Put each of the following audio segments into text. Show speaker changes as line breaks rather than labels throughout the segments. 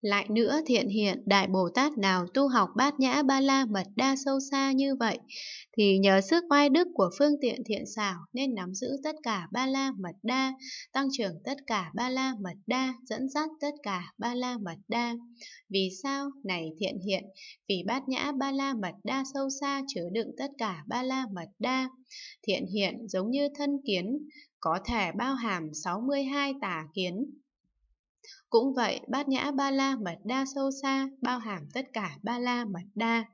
Lại nữa thiện hiện Đại Bồ Tát nào tu học bát nhã ba la mật đa sâu xa như vậy thì nhờ sức oai đức của phương tiện thiện xảo nên nắm giữ tất cả ba la mật đa, tăng trưởng tất cả ba la mật đa, dẫn dắt tất cả ba la mật đa. Vì sao? Này thiện hiện, vì bát nhã ba la mật đa sâu xa chứa đựng tất cả ba la mật đa. Thiện hiện giống như thân kiến, có thể bao hàm 62 tà kiến, cũng vậy, bát nhã ba la mật đa sâu xa, bao hàm tất cả ba la mật đa.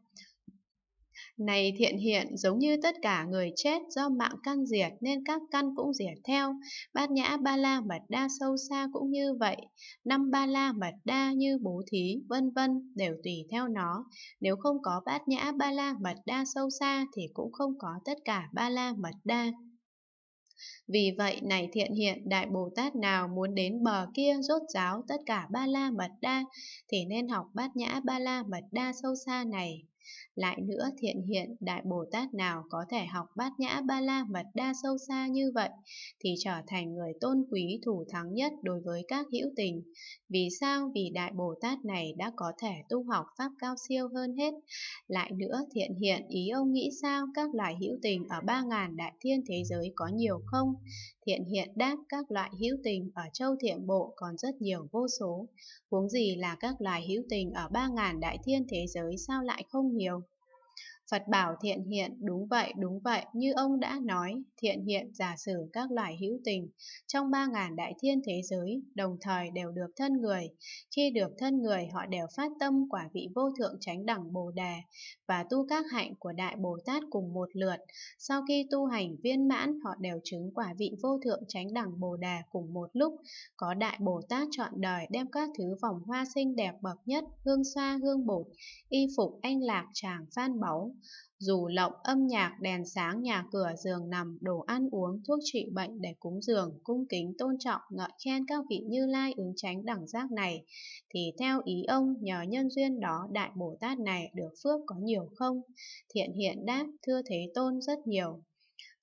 Này thiện hiện, giống như tất cả người chết do mạng căn diệt nên các căn cũng diệt theo. Bát nhã ba la mật đa sâu xa cũng như vậy. Năm ba la mật đa như bố thí, vân vân đều tùy theo nó. Nếu không có bát nhã ba la mật đa sâu xa thì cũng không có tất cả ba la mật đa. Vì vậy này thiện hiện Đại Bồ Tát nào muốn đến bờ kia rốt ráo tất cả ba la mật đa thì nên học bát nhã ba la mật đa sâu xa này. Lại nữa thiện hiện Đại Bồ Tát nào có thể học bát nhã ba la mật đa sâu xa như vậy thì trở thành người tôn quý thủ thắng nhất đối với các hữu tình. Vì sao? Vì Đại Bồ Tát này đã có thể tu học Pháp cao siêu hơn hết. Lại nữa thiện hiện ý ông nghĩ sao các loài hữu tình ở ba ngàn đại thiên thế giới có nhiều không? Thiện hiện đáp các loại hữu tình ở châu thiện bộ còn rất nhiều vô số. Huống gì là các loài hữu tình ở ba ngàn đại thiên thế giới sao lại không you. Phật bảo thiện hiện, đúng vậy, đúng vậy, như ông đã nói, thiện hiện giả sử các loài hữu tình trong ba ngàn đại thiên thế giới, đồng thời đều được thân người. Khi được thân người, họ đều phát tâm quả vị vô thượng chánh đẳng Bồ Đề và tu các hạnh của Đại Bồ Tát cùng một lượt. Sau khi tu hành viên mãn, họ đều chứng quả vị vô thượng chánh đẳng Bồ Đề cùng một lúc. Có Đại Bồ Tát chọn đời đem các thứ vòng hoa xinh đẹp bậc nhất, hương xoa, hương bột, y phục anh lạc tràng phan báu dù lộng âm nhạc, đèn sáng, nhà cửa, giường nằm, đồ ăn uống, thuốc trị bệnh để cúng dường, cung kính, tôn trọng, ngợi khen các vị như lai ứng tránh đẳng giác này, thì theo ý ông, nhờ nhân duyên đó Đại Bồ Tát này được phước có nhiều không? Thiện hiện đáp, thưa Thế Tôn rất nhiều.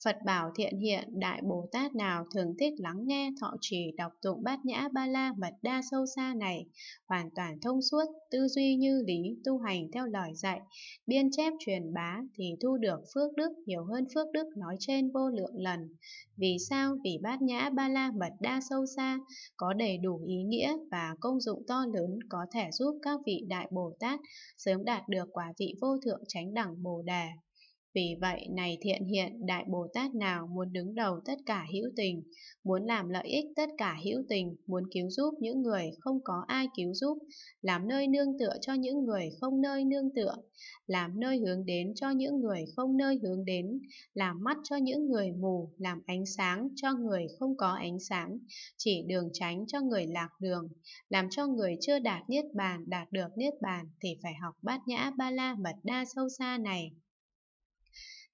Phật bảo thiện hiện Đại Bồ Tát nào thường thích lắng nghe thọ trì đọc tụng bát nhã ba la mật đa sâu xa này, hoàn toàn thông suốt, tư duy như lý, tu hành theo lời dạy, biên chép truyền bá thì thu được phước đức nhiều hơn phước đức nói trên vô lượng lần. Vì sao? Vì bát nhã ba la mật đa sâu xa có đầy đủ ý nghĩa và công dụng to lớn có thể giúp các vị Đại Bồ Tát sớm đạt được quả vị vô thượng chánh đẳng Bồ Đề. Vì vậy, này thiện hiện, Đại Bồ Tát nào muốn đứng đầu tất cả hữu tình, muốn làm lợi ích tất cả hữu tình, muốn cứu giúp những người không có ai cứu giúp, làm nơi nương tựa cho những người không nơi nương tựa, làm nơi hướng đến cho những người không nơi hướng đến, làm mắt cho những người mù, làm ánh sáng cho người không có ánh sáng, chỉ đường tránh cho người lạc đường, làm cho người chưa đạt niết bàn đạt được niết bàn thì phải học bát nhã ba la mật đa sâu xa này.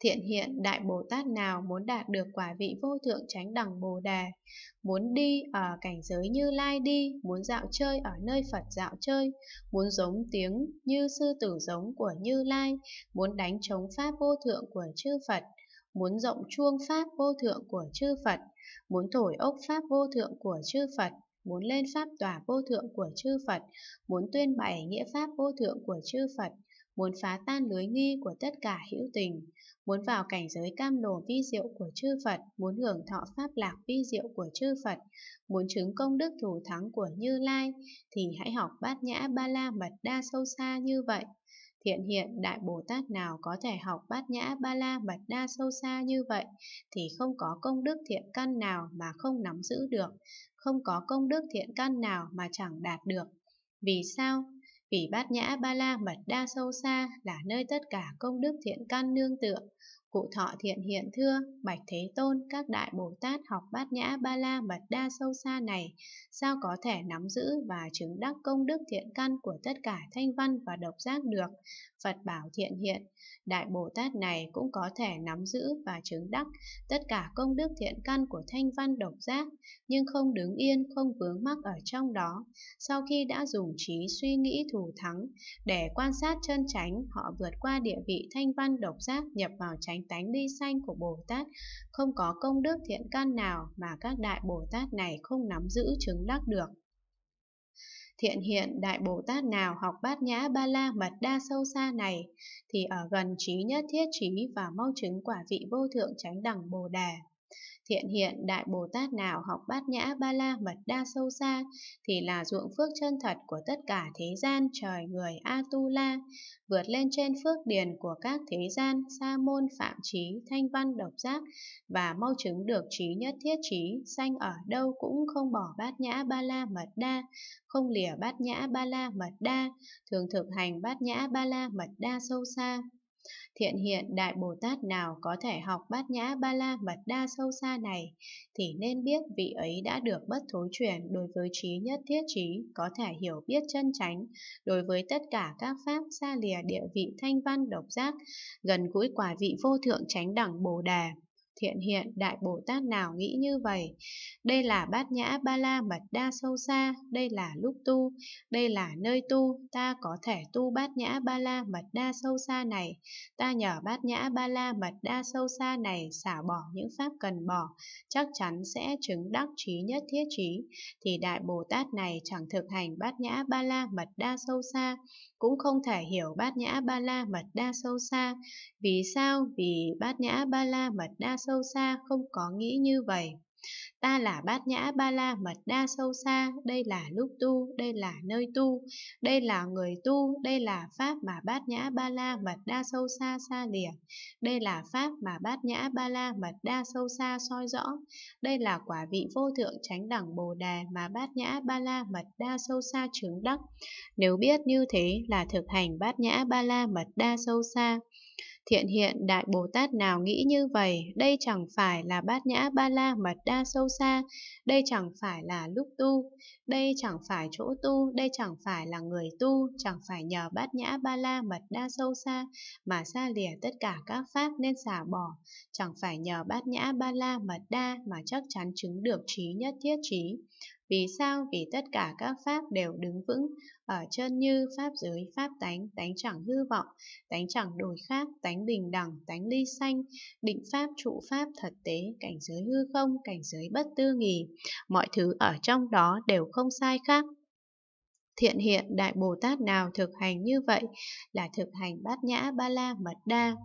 Thiện hiện Đại Bồ Tát nào muốn đạt được quả vị vô thượng chánh đẳng Bồ Đề, muốn đi ở cảnh giới như lai đi, muốn dạo chơi ở nơi Phật dạo chơi, muốn giống tiếng như sư tử giống của như lai, muốn đánh chống pháp vô thượng của chư Phật, muốn rộng chuông pháp vô thượng của chư Phật, muốn thổi ốc pháp vô thượng của chư Phật, muốn lên pháp tòa vô thượng của chư Phật, muốn tuyên bày nghĩa pháp vô thượng của chư Phật, muốn phá tan lưới nghi của tất cả hữu tình, muốn vào cảnh giới cam đồ vi diệu của chư Phật, muốn hưởng thọ pháp lạc vi diệu của chư Phật, muốn chứng công đức thủ thắng của Như Lai, thì hãy học bát nhã ba la mật đa sâu xa như vậy. Thiện hiện Đại Bồ Tát nào có thể học bát nhã ba la mật đa sâu xa như vậy thì không có công đức thiện căn nào mà không nắm giữ được, không có công đức thiện căn nào mà chẳng đạt được. Vì sao? vì bát nhã ba la mật đa sâu xa là nơi tất cả công đức thiện căn nương tựa Cụ thọ thiện hiện thưa, Bạch Thế Tôn, các đại Bồ Tát học bát nhã ba la mật đa sâu xa này, sao có thể nắm giữ và chứng đắc công đức thiện căn của tất cả thanh văn và độc giác được? Phật bảo thiện hiện, đại Bồ Tát này cũng có thể nắm giữ và chứng đắc tất cả công đức thiện căn của thanh văn độc giác, nhưng không đứng yên, không vướng mắc ở trong đó. Sau khi đã dùng trí suy nghĩ thù thắng để quan sát chân chánh, họ vượt qua địa vị thanh văn độc giác nhập vào chánh lánh tánh ly xanh của Bồ Tát, không có công đức thiện căn nào mà các đại Bồ Tát này không nắm giữ chứng đắc được. Thiện hiện Đại Bồ Tát nào học bát nhã ba la mật đa sâu xa này, thì ở gần trí nhất thiết trí và mau chứng quả vị vô thượng chánh đẳng Bồ Đà. Thiện hiện Đại Bồ Tát nào học bát nhã ba la mật đa sâu xa thì là ruộng phước chân thật của tất cả thế gian trời người A-tu-la, vượt lên trên phước điền của các thế gian sa môn phạm trí, thanh văn độc giác và mau chứng được trí nhất thiết trí, sanh ở đâu cũng không bỏ bát nhã ba la mật đa, không lìa bát nhã ba la mật đa, thường thực hành bát nhã ba la mật đa sâu xa. Thiện hiện Đại Bồ Tát nào có thể học bát nhã ba la mật đa sâu xa này, thì nên biết vị ấy đã được bất thối chuyển đối với trí nhất thiết trí, có thể hiểu biết chân chánh, đối với tất cả các pháp xa lìa địa vị thanh văn độc giác, gần gũi quả vị vô thượng chánh đẳng Bồ Đà thiện hiện đại Bồ Tát nào nghĩ như vậy. Đây là bát nhã ba la mật đa sâu xa, đây là lúc tu, đây là nơi tu, ta có thể tu bát nhã ba la mật đa sâu xa này. Ta nhờ bát nhã ba la mật đa sâu xa này xả bỏ những pháp cần bỏ, chắc chắn sẽ chứng đắc trí nhất thiết trí, thì đại Bồ Tát này chẳng thực hành bát nhã ba la mật đa sâu xa, cũng không thể hiểu bát nhã ba la mật đa sâu xa. Vì sao? Vì bát nhã ba la mật đa sâu sâu xa không có nghĩ như vậy. Ta là bát nhã ba la mật đa sâu xa, đây là lúc tu, đây là nơi tu, đây là người tu, đây là pháp mà bát nhã ba la mật đa sâu xa xa lìa, đây là pháp mà bát nhã ba la mật đa sâu xa soi rõ, đây là quả vị vô thượng chánh đẳng bồ đề mà bát nhã ba la mật đa sâu xa chứng đắc. Nếu biết như thế là thực hành bát nhã ba la mật đa sâu xa, Thiện hiện Đại Bồ Tát nào nghĩ như vậy, đây chẳng phải là bát nhã ba la mật đa sâu xa, đây chẳng phải là lúc tu, đây chẳng phải chỗ tu, đây chẳng phải là người tu, chẳng phải nhờ bát nhã ba la mật đa sâu xa mà xa lìa tất cả các pháp nên xả bỏ, chẳng phải nhờ bát nhã ba la mật đa mà chắc chắn chứng được trí nhất thiết trí, vì sao? Vì tất cả các pháp đều đứng vững ở chân như pháp giới, pháp tánh, tánh chẳng hư vọng, tánh chẳng đổi khác, tánh bình đẳng, tánh ly sanh, định pháp, trụ pháp, thật tế, cảnh giới hư không, cảnh giới bất tư nghì. Mọi thứ ở trong đó đều không sai khác, thiện hiện đại bồ tát nào thực hành như vậy là thực hành bát nhã ba la mật đa